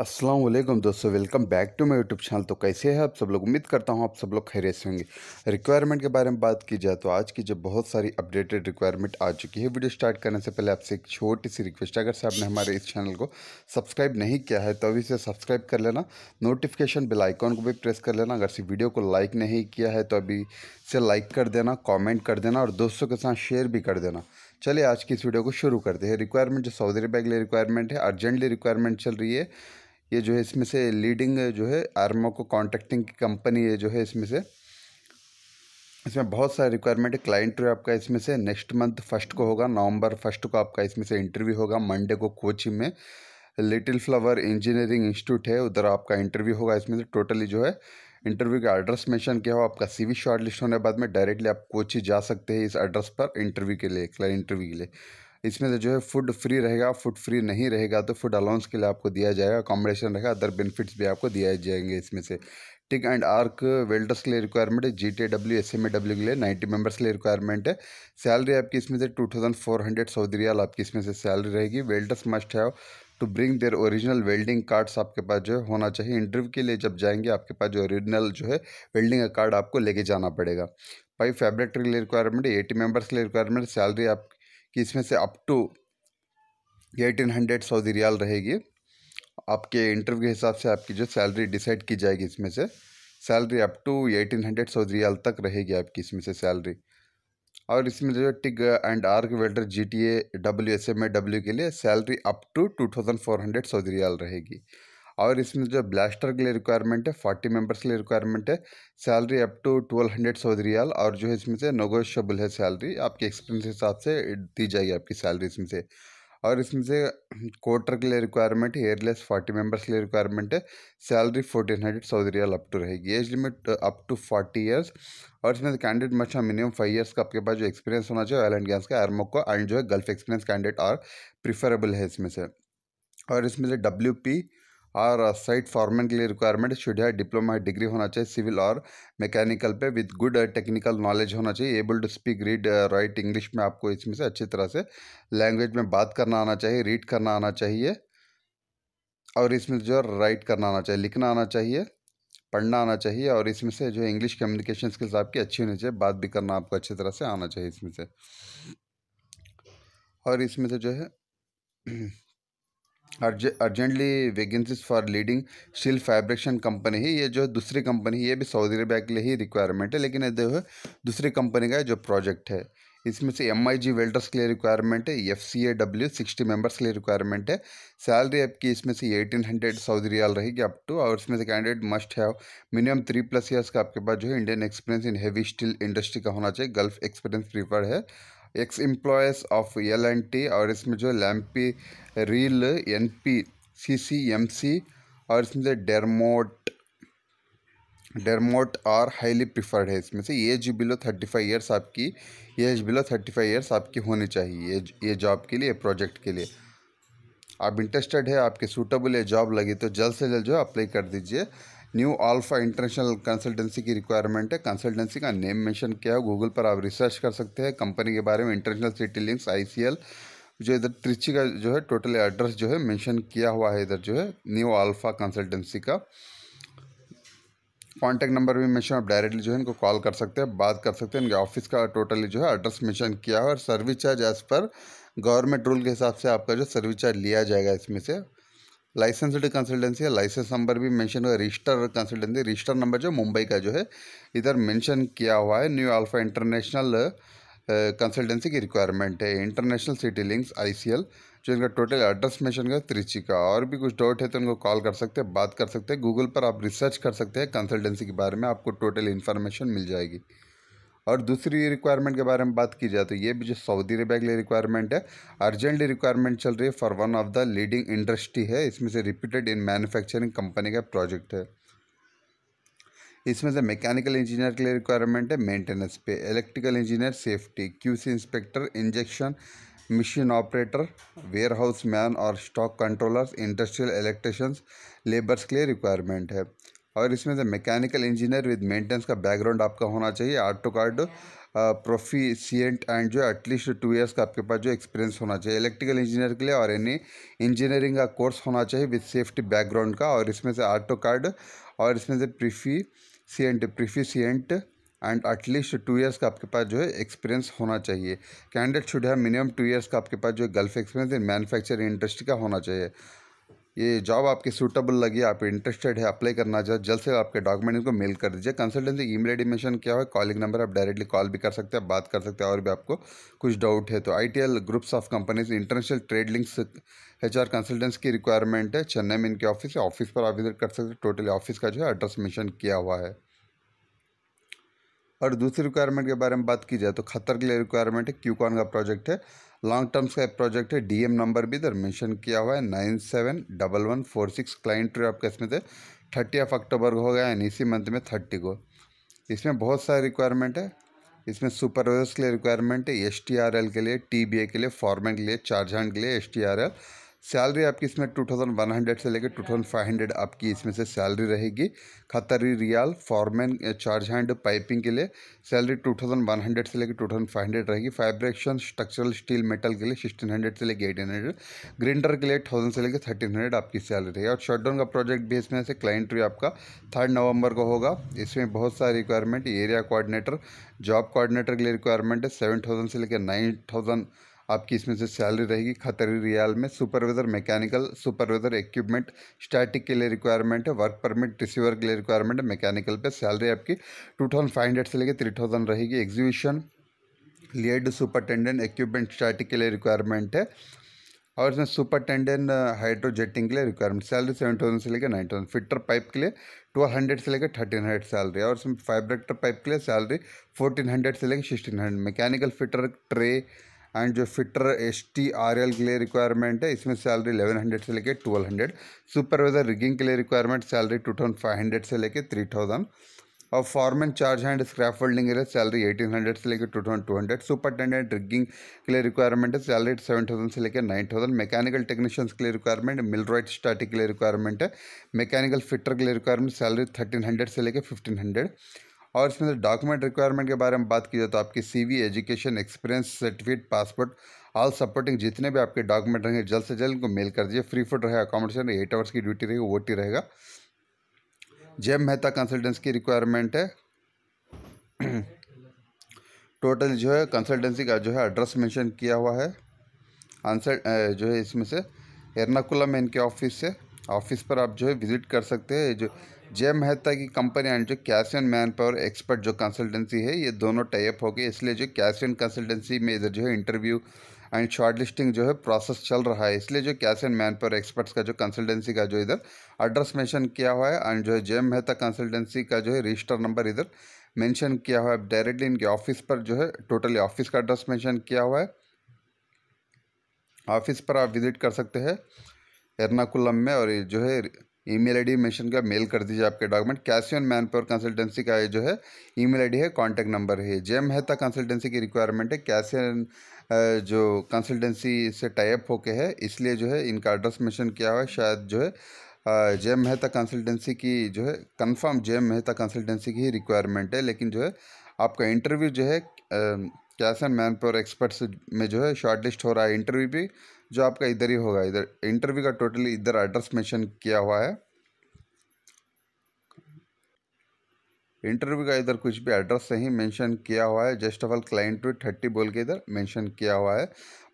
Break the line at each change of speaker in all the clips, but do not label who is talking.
असलम दोस्तों welcome back to my YouTube channel तो कैसे हैं आप सब लोग उम्मीद करता हूँ आप सब लोग खैरियत से होंगे रिक्वायरमेंट के बारे में बात की जाए तो आज की जब बहुत सारी अपडेटेड रिक्वायरमेंट आ चुकी है वीडियो स्टार्ट करने से पहले आपसे एक छोटी सी रिक्वेस्ट है अगर से आपने हमारे इस चैनल को सब्सक्राइब नहीं किया है तो अभी से सब्सक्राइब कर लेना नोटिफिकेशन बेल आइकॉन को भी प्रेस कर लेना अगर से वीडियो को लाइक नहीं किया है तो अभी से लाइक कर देना कॉमेंट कर देना और दोस्तों के साथ शेयर भी कर देना चलिए आज की इस वीडियो को शुरू करते हैं रिक्वायरमेंट जो सऊदी अरब के लिए रिक्वायरमेंट है अर्जेंटली रिक्वायरमेंट चल रही है ये जो है इसमें से लीडिंग जो है आर्मो को कॉन्ट्रैक्टिंग की कंपनी है जो है इसमें से इसमें बहुत सारे रिक्वायरमेंट है क्लाइंट जो आपका इसमें से नेक्स्ट मंथ फर्स्ट को होगा नवंबर फर्स्ट को आपका इसमें से इंटरव्यू होगा मंडे को कोची में लिटिल फ्लावर इंजीनियरिंग इंस्टीट्यूट है उधर आपका इंटरव्यू होगा इसमें से टोटली जो है इंटरव्यू का एड्रेस मेंशन किया हो आपका सीवी शॉर्ट लिस्ट होने के बाद में डायरेक्टली आप कोची जा सकते हैं इस एड्रेस पर इंटरव्यू के लिए क्लाइंट इंटरव्यू के लिए इसमें से जो है फूड फ्री रहेगा फूड फ्री नहीं रहेगा तो फूड अलाउंस के लिए आपको दिया जाएगा अकोमोडेशन रहेगा अदर बेनिफिट्स भी आपको दिए जाएंगे इसमें से टिक एंड आर्क वेल्डर्स के लिए रिक्वायरमेंट है G T W S M A W के लिए नाइन्टी मेम्बर्स के लिए रिक्वायरमेंट है सैलरी आपकी इसमें से two thousand four hundred Saudi riyal आपकी इसमें से सैलरी रहेगी welders must have to bring their original welding cards आपके पास जो है होना चाहिए इंटरव्यू के लिए जब जाएंगे आपके पास जो ओरिजिनल जो है वेल्डिंग का कार्ड आपको लेके जाना पड़ेगा भाई फैब्रिक के लिए रिक्वायरमेंट है एटी मेंबर्स के लिए रिक्वायरमेंट सैलरी आप कि इसमें से up to eighteen hundred Saudi riyal रहेगी आपके इंटरव्यू के हिसाब से आपकी जो सैलरी डिसाइड की जाएगी इसमें से salary up to eighteen hundred Saudi riyal तक रहेगी आपकी इसमें से सैलरी और इसमें जो TIG and arc welder G T A W S M A W के लिए salary up to two thousand four hundred Saudi riyal रहेगी और इसमें जो ब्लास्टर के लिए रिक्वायरमेंट है फोर्टी मेंबर्स के लिए रिक्वायरमेंट है salary up to twelve hundred Saudi riyal और जो है इसमें से नोगोशबल है सैलरी आपके एक्सपीरियंस के हिसाब से दी जाएगी आपकी सैलरी इसमें से और इसमें से क्वार्टर के लिए रिक्वायरमेंट है एयरलेस फोर्टी मेंबर्स के लिए रिक्वायरमेंट है salary fourteen hundred Saudi riyal up to रहेगी age limit up to forty years और इसमें कैंडिडेट मचा मिनिमम फाइव ईयर्स का आपके पास जो एक्सपीरियंस होना चाहिए ऑयल एंड गैस का एयरमोक का एंड जो है गल्फ एक्सपीरियंस कैंडिडेट और प्रिफरेबल है इसमें से और इसमें से डब्ल्यू पी और साइट फॉर्मेंट के लिए रिक्वायरमेंट शुड है डिप्लोमा डिग्री होना चाहिए सिविल और मैकेनिकल पे विद गुड टेक्निकल नॉलेज होना चाहिए able to speak read write English में आपको इसमें से अच्छी तरह से लैंग्वेज में बात करना आना चाहिए रीड करना आना चाहिए और इसमें जो राइट करना आना चाहिए लिखना आना चाहिए पढ़ना आना चाहिए और इसमें से जो इंग्लिश कम्युनिकेशन स्किल्स आपकी अच्छी होनी चाहिए बात भी करना आपको अच्छी तरह से आना चाहिए इसमें से और इसमें से जो है urgently vacancies for leading steel fabrication company है ये जो है दूसरी कंपनी है ये भी सऊदी अरबिया के लिए ही रिक्वायरमेंट है लेकिन जो है दूसरी कंपनी का जो प्रोजेक्ट है इसमें से एम आई जी वेल्डर्स के लिए रिक्वायरमेंट है F C A W sixty members के लिए रिक्वायरमेंट है सैलरी आपकी इसमें से एटीन हंड्रेड सऊदी रियाल रहेगी अप टू और इसमें से candidate must have minimum three plus years का आपके पास जो है Indian experience in heavy steel industry का होना चाहिए गल्फ एक्सपीरियंस प्रीफर्ड है ex employees of L and T और इसमें जो Lamprell N P C C M C और इसमें से डेरमोट डेरमोट और हाईली प्रिफर्ड है इसमें से age below thirty five years आपकी age below thirty five years आपकी होनी चाहिए ये जॉब के लिए प्रोजेक्ट के लिए आप इंटरेस्टेड है आपके सूटेबल है जॉब लगी तो जल्द से जल्द जो अप्लाई कर दीजिए न्यू अल्फा इंटरनेशनल कंसल्टेंसी की रिक्वायरमेंट है कंसल्टेंसी का नेम मेंशन किया है गूगल पर आप रिसर्च कर सकते हैं कंपनी के बारे में इंटरनेशनल सिटी लिंक्स आई जो इधर त्रिची का जो है टोटल एड्रेस जो है मेंशन किया हुआ है इधर जो है न्यू अल्फा कंसल्टेंसी का कॉन्टैक्ट नंबर भी मेंशन आप डायरेक्टली जो है इनको कॉल कर सकते हैं बात कर सकते हैं इनके ऑफिस का टोटली जो है एड्रेस मेंशन किया है और service charge as per government rule के हिसाब से आपका जो सर्विस चार्ज लिया जाएगा इसमें से लाइसेंसड कंसल्टेंसी है लाइसेंस नंबर भी मेंशन हुआ रजिस्टर कंसल्टेंसी रजिस्टर नंबर जो मुंबई का जो है इधर मेंशन किया हुआ है न्यू अल्फा इंटरनेशनल कंसल्टेंसी की रिक्वायरमेंट है इंटरनेशनल सिटी लिंक्स आईसीएल जो इनका टोटल एड्रेस मेंशन का त्रिची का और भी कुछ डाउट है तो उनको कॉल कर सकते हैं बात कर सकते हैं गूगल पर आप रिसर्च कर सकते हैं कंसल्टेंसी के बारे में आपको टोटल इन्फॉर्मेशन मिल जाएगी और दूसरी रिक्वायरमेंट के बारे में बात की जाए तो ये भी जो सऊदी अरेबिया के लिए रिक्वायरमेंट है अर्जेंटली रिक्वायरमेंट चल रही है for one of the leading industry है इसमें से रिपीटेड इन मैन्युफैक्चरिंग कंपनी का प्रोजेक्ट है इसमें से मैकेनिकल इंजीनियर के लिए रिक्वायरमेंट है मेंटेनेंस पे electrical engineer safety QC inspector injection machine operator warehouse man और stock controllers industrial electricians labours के लिए रिक्वायरमेंट है और इसमें से मैकेनिकल इंजीनियर विद मेंटेनेंस का बैकग्राउंड आपका होना चाहिए AutoCAD proficient and जो एटलीस्ट टू इयर्स का आपके पास जो एक्सपीरियंस होना चाहिए इलेक्ट्रिकल इंजीनियर के लिए और एनी इंजीनियरिंग का कोर्स होना चाहिए विद सेफ्टी बैकग्राउंड का और इसमें से आटो टू कार्ड और इसमें से proficient proficient and at least two years का आपके पास जो है एक्सपीरियंस होना चाहिए कैंडिडेट शुड है मिनिमम टू ईयर्स का आपके पास जो है gulf experience in manufacturing industry का होना चाहिए ये जॉब आपके सूटेबल लगी आप इंटरेस्टेड है अप्लाई करना चाहे जल्द से आपके डॉक्यूमेंट इनको मेल कर दीजिए कंसल्टेंसी ईमेल आईडी मेंशन किया हुआ कॉलिंग नंबर आप डायरेक्टली कॉल भी कर सकते हैं बात कर सकते हैं और भी आपको कुछ डाउट है तो ITL groups of companies international trade links H R consultants की रिक्वायरमेंट है चेन्नई में इनके ऑफिस है ऑफिस पर आप विजिट कर सकते हैं टोटली ऑफिस का जो है एड्रेस मेंशन किया हुआ है और दूसरी रिक्वायरमेंट के बारे में बात की जाए तो खतर के लिए रिक्वायरमेंट है क्यूकॉन का प्रोजेक्ट है लॉन्ग टर्म्स का प्रोजेक्ट है डीएम नंबर भी इधर मेंशन किया हुआ है nine seven double one four six client आपके इसमें थे थर्टी ऑफ अक्टूबर को हो गया एंड इसी मंथ में थर्टी को इसमें बहुत सारे रिक्वायरमेंट है इसमें सुपरवाइजर्स के लिए रिक्वायरमेंट है एस के लिए टी के लिए फॉर्मेट के लिए चार्ज के लिए एस सैलरी आपकी इसमें टू थाउजेंड वन हंड्रेड से लेकर टू थाउजेंड फाइव हंड्रेड आपकी इसमें से सैलरी रहेगी Qatari riyal foreman charge hand piping के लिए salary two thousand one hundred से लेकर टू थाउजेंड फाइव हंड्रेड रहेगी फाइब्रेशन स्ट्रक्चरल स्टील मेटल के लिए सिक्सटीन हंड्रेड से लेकर एटीन हंड्रेड ग्रिंडर के लिए थाउजेंड से लेकर थर्टीन हंड्रेड आपकी सैलरी रहेगी और शटडाउन का प्रोजेक्ट भी इसमें से क्लाइंट भी आपका थर्ड नवंबर को होगा इसमें बहुत सारी requirement area coordinator job coordinator के लिए रिक्वायरमेंट है सेवन थाउजेंड से लेकर नाइन थाउजेंड आपकी इसमें से सैलरी रहेगी खतरी रियाल में supervisor mechanical supervisor equipment static के लिए रिक्वायरमेंट है वर्क परमिट रिसीवर के लिए रिक्वायरमेंट है मैकेनिकल पे सैलरी आपकी टू थाउजेंड फाइव हंड्रेड से लेकर थ्री थाउजेंड रहेगी exhibition lead superintendent equipment static के लिए रिक्वायरमेंट है और इसमें सुपरटेंडेंट हाइड्रोजेटिंग uh, के लिए रिक्वायरमेंट सैलरी सेवन थाउजेंड से लेकर नाइन थाउजेंड फिटर पाइप के लिए ट्वेल्व हंड्रेड से लेकर थर्टीन हंड्रेड सैलरी और इसमें फाइब्रेक्टर पाइप के लिए सैलरी फोर्टीन हंड्रेड से लेकर sixteen hundred mechanical fitter tray and जो fitter S T R L के लिए रिक्वायरमेंट है इसमें सैलरी एलेवन हंड्रेड से लेकर ट्वेल्व हंड्रेड सुपरवाइजर रिगिंग के लिए requirement salary two thousand five hundred से लेकर थ्री थाउजेंड और foreman charge hand scaffolding के लिए सैलरी एटीन हंड्रेड से लेकर two thousand two hundred superintendent rigging के लिए रिक्वायरमेंट है सैलरी सेवन थाउजेंड से लेकर नाइन थाउजेंड मैकेनिकल टेक्नीशियंस के लिए रिक्वायरमेंट मिल रॉइट स्टार्टिंग के लिए रिक्वायरमेंट है मैकेनिकल फिटर के लिए रिक्वायरमेंट सैलरी थर्टीन हंड्रेड से लेकर फिफ्टीन हंड्रेड और इसमें से डॉक्यूमेंट रिक्वायरमेंट के बारे में बात की जाए तो आपकी CV education experience certificate passport all supporting जितने भी आपके डॉक्यूमेंट रहेंगे जल्द से जल्द इनको मेल कर दीजिए फ्री फूड रहेगा अकोमोडेशन एट आवर्स की ड्यूटी रहेगी वो टी रहेगा जय मेहता कंसल्टेंस की रिक्वायरमेंट है टोटल जो है कंसल्टेंसी का जो है एड्रेस मैंशन किया हुआ है आंसर जो है इसमें से एर्नाकुलम में इनके ऑफिस से ऑफिस पर आप जो है विज़िट कर सकते हैं जो जय मेहता की कंपनी एंड जो कैश मैन पावर एक्सपर्ट जो कंसल्टेंसी है ये दोनों टाइप हो गए इसलिए जो कैश एंड कंसल्टेंसी में इधर जो है इंटरव्यू एंड शॉर्ट लिस्टिंग जो है प्रोसेस चल रहा है इसलिए जो cash and man power experts का जो कंसल्टेंसी का जो इधर एड्रेस मेंशन किया हुआ है एंड जो है जय मेहता कंसल्टेंसी का जो है रजिस्टर नंबर इधर मेंशन किया हुआ है आप डायरेक्टली इनके ऑफिस पर जो है टोटली ऑफिस का एड्रेस मेंशन किया हुआ है ऑफिस पर आप विजिट कर सकते हैं एर्नाकुलम में और जो है ईमेल आईडी मेंशन किया मेल कर दीजिए आपके डॉक्यूमेंट कैसी ऑन मैन पावर कंसल्टेंसी का ये जो है ईमेल आईडी है कॉन्टैक्ट नंबर है जे एम मेहता कंसल्टेंसी की रिक्वायरमेंट है कैशियन जो कंसल्टेंसी से टाइप होके है इसलिए जो है इनका एड्रेस मेंशन किया हुआ है शायद जो है जे एम मेहता कंसल्टेंसी की जो है confirm J M Mehta consultancy की ही रिक्वायरमेंट है लेकिन जो है आपका इंटरव्यू जो है कैशियन मैन पावर एक्सपर्ट्स में जो है शॉर्ट लिस्ट हो रहा है इंटरव्यू भी जो आपका इधर ही होगा इधर इंटरव्यू का टोटली इधर एड्रेस मेंशन किया हुआ है इंटरव्यू का इधर कुछ भी एड्रेस नहीं मेंशन किया हुआ है just of all client two thirty बोल के इधर मेंशन किया हुआ है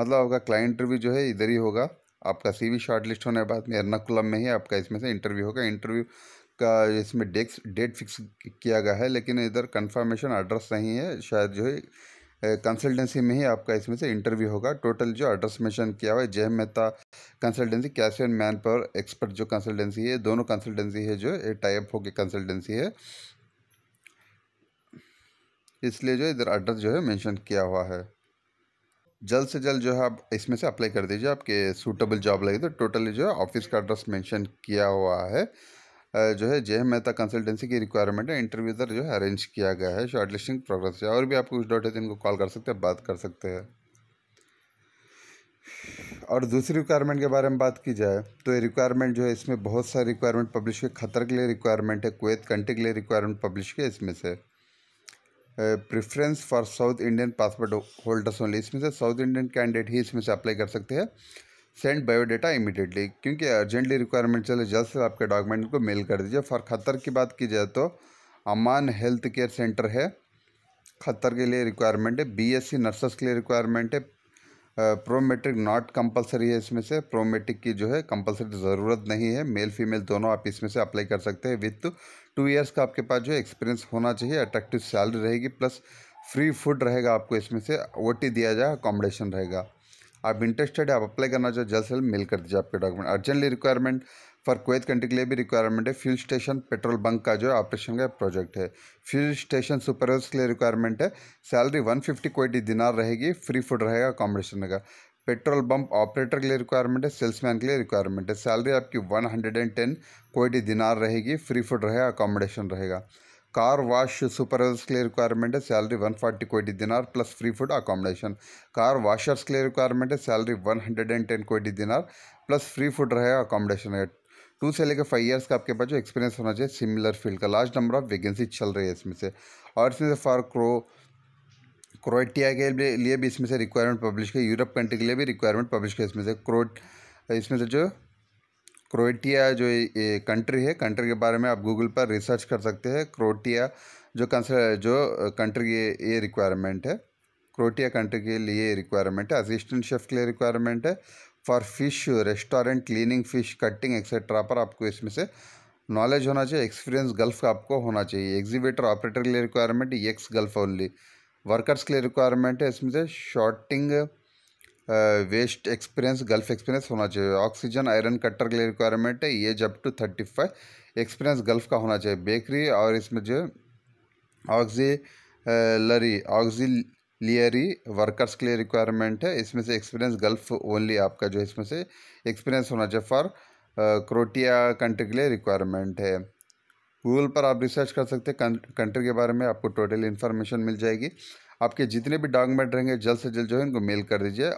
मतलब आपका क्लाइंट इंटरव्यू जो है इधर ही होगा आपका सीवी शॉर्टलिस्ट होने के बाद में एर्नाकुलम में ही आपका इसमें से इंटरव्यू होगा इंटरव्यू का इसमें डेट डेट फिक्स किया गया है लेकिन इधर कंफर्मेशन एड्रेस नहीं है शायद जो है कंसल्टेंसी में ही आपका इसमें से इंटरव्यू होगा टोटल जो एड्रेस मेंशन किया हुआ है Jay Mehta consultancy cash and man power expert जो कंसल्टेंसी है दोनों कंसल्टेंसी है जो टाइप हो के कंसल्टेंसी है इसलिए जो इधर एड्रेस जो है मेंशन किया हुआ है जल्द से जल्द जो है आप इसमें से अप्लाई कर दीजिए आपके सूटेबल जॉब लगे तो टोटली जो है ऑफिस का एड्रेस मेंशन किया हुआ है जो है जय मेहता कंसल्टेंसी की रिक्वायरमेंट है इंटरव्यू सर जो है अरेंज किया गया है शॉर्ट लिस्टिंग प्रोग्रेस है और भी आपको कुछ डॉट है जिनको इनको कॉल कर सकते हैं बात कर सकते हैं और दूसरी रिक्वायरमेंट के बारे में बात की जाए तो ये रिक्वायरमेंट जो है इसमें बहुत सारी रिक्वायरमेंट पब्लिश हुई खतर के लिए रिक्वायरमेंट है कुवैत कंट्री के लिए रिक्वायरमेंट पब्लिश के इसमें से preference for south Indian passport holders only इसमें से साउथ इंडियन कैंडिडेट ही इसमें से अप्लाई कर सकते हैं सेंड बायोडाटा इमीडिएटली क्योंकि अर्जेंटली रिक्वायरमेंट चले जल्द से आपके डॉक्यूमेंट को मेल कर दीजिए फॉर खतर की बात की जाए तो अमान हेल्थ केयर सेंटर है खतर के लिए रिक्वायरमेंट है बीएससी नर्सेस के लिए रिक्वायरमेंट है प्रोमेट्रिक नॉट कंपलसरी है इसमें से प्रोमेट्रिक की जो है कंपलसरी तो ज़रूरत नहीं है मेल फीमेल दोनों आप इसमें से अप्लाई कर सकते हैं विथ टू ईयर्स का आपके पास जो है एक्सपीरियंस होना चाहिए अट्रैक्टिव सैलरी रहेगी प्लस फ्री फूड रहेगा आपको इसमें से ओ दिया जाए अकोमोडेशन रहेगा आप इंटरेस्टेड है आप अप्लाई करना चाहो जल्द से जल्द मेल कर दीजिए आपके document urgently requirement for Kuwait country के लिए भी रिक्वायरमेंट है फ्यूल स्टेशन पेट्रोल बंक का जो ऑपरेशन का प्रोजेक्ट है फ्यूल स्टेशन सुपरवाइजर के लिए रिक्वायरमेंट है salary one fifty Kuwaiti dinar रहेगी फ्री फूड रहेगा अकोमोडेशन का पेट्रोल पंप ऑपरेटर के लिए रिक्वायरमेंट है सेल्समैन के लिए रिक्वायरमेंट है सैलरी आपकी one hundred and ten Kuwaiti dinar रहेगी फ्री फूड रहेगा अकोमोडेशन रहेगा कार ಕಾರ್ ವಾಶ್ ಸೂಪರ್ವೈಸರ್ಸ್ಗೆ requirement salary one forty Kuwaiti dinar plus free food accommodation car के लिए रिक्वायरमेंट है salary one hundred and ten Kuwaiti dinar plus free food रहेगा accommodation है two से लेकर फाइव ईयर्स का आपके पास जो एक्सपीरियंस होना चाहिए सिमिलर फील्ड का लार्ज नंबर ऑफ वैकेंसी चल रही है इसमें से और इसमें से फॉर क्रो क्रोएटिया के लिए भी इसमें से रिक्वायरमेंट पब्लिश की यूरोप कंट्री के लिए भी रिक्वायरमेंट पब्लिश की इसमें से क्रो इसमें से जो क्रोएटिया जो ये कंट्री है कंट्री के बारे में आप गूगल पर रिसर्च कर सकते हैं क्रोएटिया जो कंसर जो कंट्री की ये रिक्वायरमेंट है क्रोएटिया कंट्री के लिए रिक्वायरमेंट है असिस्टेंट शेफ़ के लिए रिक्वायरमेंट है for fish restaurant cleaning fish cutting etcetera पर आपको इसमें से नॉलेज होना चाहिए एक्सपीरियंस गल्फ का आपको होना चाहिए एग्जीबिटर ऑपरेटर के लिए requirement ex gulf only workers के लिए रिक्वायरमेंट है इसमें से sorting waste experience gulf experience होना चाहिए ऑक्सीजन आयरन कट्टर के लिए रिक्वायरमेंट है age up to thirty five experience gulf का होना चाहिए बेकरी और इसमें जो ऑक्जीलरी ऑक्जीलियरी वर्कर्स के लिए रिक्वायरमेंट है इसमें से एक्सपीरियंस गल्फ ओनली आपका जो इसमें से एक्सपीरियंस होना चाहिए फॉर क्रोटिया कंट्री के लिए रिक्वायरमेंट है गूगल पर आप रिसर्च कर सकते हैं कंट्री के बारे में आपको टोटल इन्फॉर्मेशन मिल जाएगी आपके जितने भी डॉक्यूमेंट रहेंगे जल्द से जल्द जो है इनको मेल कर दीजिए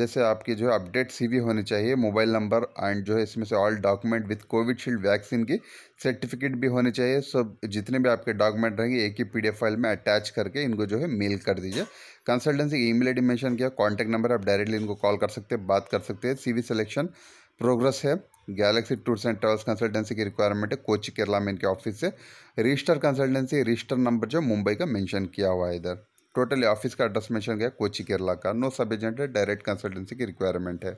जैसे आपके जो है अपडेट सीवी होने चाहिए मोबाइल नंबर एंड जो है इसमें से all document with Covishield vaccine की सर्टिफिकेट भी होने चाहिए सब जितने भी आपके डॉक्यूमेंट रहेंगे एक ही पीडीएफ फाइल में अटैच करके इनको जो है मेल कर दीजिए कंसल्टेंसी की मेल आई मेंशन किया कॉन्टैक्ट नंबर आप डायरेक्टली इनको कॉल कर सकते हैं बात कर सकते हैं वी सिलेक्शन प्रोग्रेस है Galaxy Tours and Travels consultancy की रिक्वायरमेंट है कोच केरला में इनके ऑफिस से रजिस्टर कंसल्टेंसी रजिस्टर नंबर जो मुंबई का मेंशन किया हुआ है इधर टोटली ऑफिस का एड्रेस मेंशन किया कोची केरला का नो सब एजेंट है डायरेक्ट कंसल्टेंसी की रिक्वायरमेंट है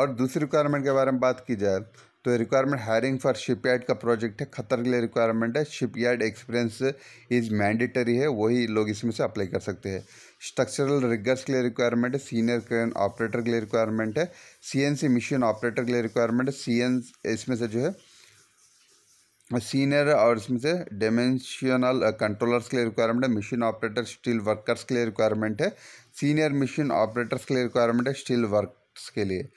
और दूसरी रिक्वायरमेंट के बारे में बात की जाए तो रिक्वायरमेंट हायरिंग फॉर शिपयार्ड का प्रोजेक्ट है खतर के लिए रिक्वायरमेंट है शिपयार्ड एक्सपीरियंस इज मैंडेटरी है वही लोग इसमें से अप्लाई कर सकते हैं स्ट्रक्चरल रिगर्स के लिए रिक्वायरमेंट है सीनियर क्रेन ऑपरेटर के लिए रिक्वायरमेंट है सीएनसी मशीन ऑपरेटर के लिए रिक्वायरमेंट है सी इसमें से जो है सीनियर और इसमें से डायमेंशनल कंट्रोलर्स uh, के लिए रिक्वायरमेंट है मशीन ऑपरेटर स्टील वर्कर्स के लिए रिक्वायरमेंट है सीनियर मशीन ऑपरेटर्स के लिए रिक्वायरमेंट है स्टील वर्कर्स के लिए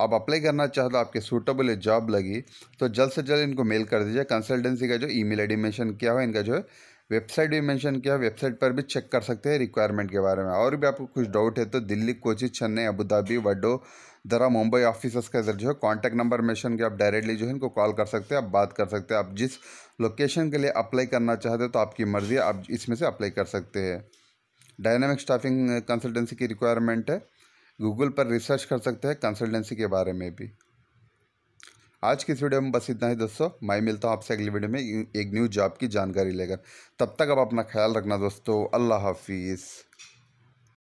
आप अप्लाई करना चाहते हो तो आपके सूटेबल जॉब लगी तो जल्द से जल्द इनको मेल कर दीजिए कंसल्टेंसी का जो ईमेल मेल मेंशन किया हुआ इनका जो है वेबसाइट भी मेंशन किया वेबसाइट पर भी चेक कर सकते हैं रिक्वायरमेंट के बारे में और भी आपको कुछ डाउट है तो दिल्ली कोची चेन्नई अबूधाबी दरा मुंबई ऑफिसर्स का जो है कॉन्टैक्ट नंबर मेंशन किया आप डायरेक्टली जो है इनको कॉल कर सकते हैं आप बात कर सकते हैं आप जिस लोकेशन के लिए अप्लाई करना चाहते हो तो आपकी मर्ज़ी आप इसमें से अप्लाई कर सकते हैं डायनामिक स्टाफिंग कंसल्टेंसी की रिक्वायरमेंट है गूगल पर रिसर्च कर सकते हैं कंसल्टेंसी के बारे में भी आज की इस वीडियो में बस इतना ही दोस्तों मैं मिलता हूँ आपसे अगली वीडियो में एक न्यू जॉब की जानकारी लेकर तब तक आप अपना ख्याल रखना दोस्तों अल्लाह हाफिज़